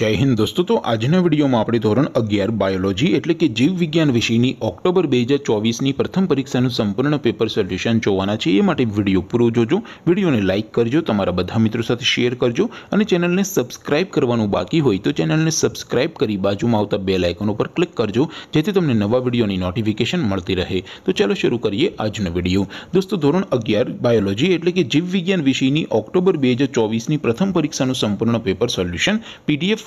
જય હિન્દ દોસ્તો તો આજના વિડિયોમાં આપણે ધોરણ 11 બાયોલોજી એટલે કે જીવવિજ્ઞાન વિષયની ઓક્ટોબર 2024 ની પ્રથમ પરીક્ષાનું સંપૂર્ણ પેપર સોલ્યુશન જોવાના છીએ માટે વિડિયો પૂરો જોજો વિડિયોને લાઈક કરીજો તમારા બધા મિત્રો સાથે શેર કરજો અને ચેનલને સબ્સ્ક્રાઇબ કરવાનું બાકી હોય તો ચેનલને સબ્સ્ક્રાઇબ કરી બાજુમાં આવતા બેલ આઇકન ઉપર ક્લિક કરજો જેથી તમને નવા વિડિયોની નોટિફિકેશન મળતી રહે તો ચાલો શરૂ કરીએ આજનો વિડિયો દોસ્તો ધોરણ 11 બાયોલોજી એટલે કે જીવવિજ્ઞાન વિષયની ઓક્ટોબર 2024 ની પ્રથમ પરીક્ષાનું સંપૂર્ણ પેપર સોલ્યુશન પીડીએફ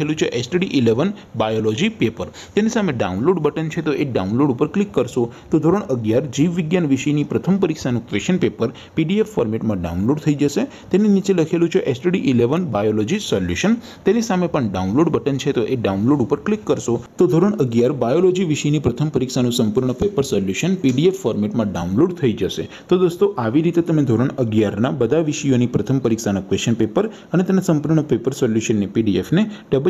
ખેલું છે STD 11 बायोलॉजी પેપર તેની સામે ડાઉનલોડ બટન છે તો એ ડાઉનલોડ ઉપર ક્લિક કરશો તો ધોરણ 11 જીવવિજ્ઞાન વિષયની પ્રથમ પરીક્ષાનું ક્વેશ્ચન પેપર PDF ફોર્મેટમાં ડાઉનલોડ થઈ જશે તેની નીચે લખેલું છે STD 11 बायोलॉजी સોલ્યુશન તેની સામે પણ ડાઉનલોડ બટન છે તો એ ડાઉનલોડ ઉપર ક્લિક કરશો તો ધોરણ 11 बायोलॉजी વિષયની પ્રથમ પરીક્ષાનું સંપૂર્ણ પેપર સોલ્યુશન PDF ફોર્મેટમાં ડાઉનલોડ થઈ જશે તો દોસ્તો આવી રીતે તમે ધોરણ 11 ના બધા વિષયોની પ્રથમ પરીક્ષાના ક્વેશ્ચન પેપર અને તેના સંપૂર્ણ પેપર સોલ્યુશનની PDF ને